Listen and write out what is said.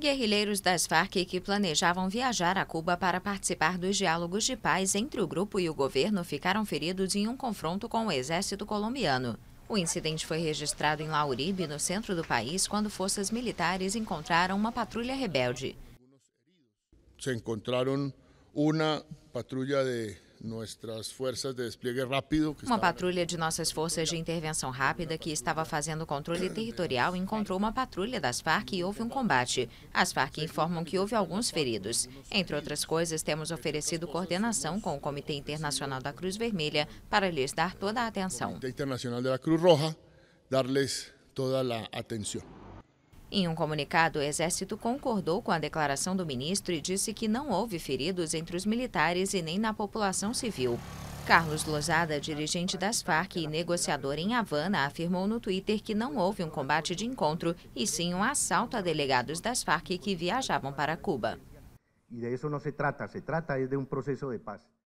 Guerrilheiros das Farc que planejavam viajar a Cuba para participar dos diálogos de paz entre o grupo e o governo ficaram feridos em um confronto com o exército colombiano. O incidente foi registrado em Lauribe, no centro do país, quando forças militares encontraram uma patrulha rebelde. Se encontraram uma patrulha de uma patrulha de nossas forças de intervenção rápida que estava fazendo controle territorial encontrou uma patrulha das Farc e houve um combate. As Farc informam que houve alguns feridos. Entre outras coisas, temos oferecido coordenação com o Comitê Internacional da Cruz Vermelha para lhes dar toda a atenção. Comitê Internacional da Cruz Roja, dar-lhes toda a atenção. Em um comunicado, o Exército concordou com a declaração do ministro e disse que não houve feridos entre os militares e nem na população civil. Carlos Lozada, dirigente das Farc e negociador em Havana, afirmou no Twitter que não houve um combate de encontro e sim um assalto a delegados das Farc que viajavam para Cuba. E de isso não se trata, se trata é de um processo de paz.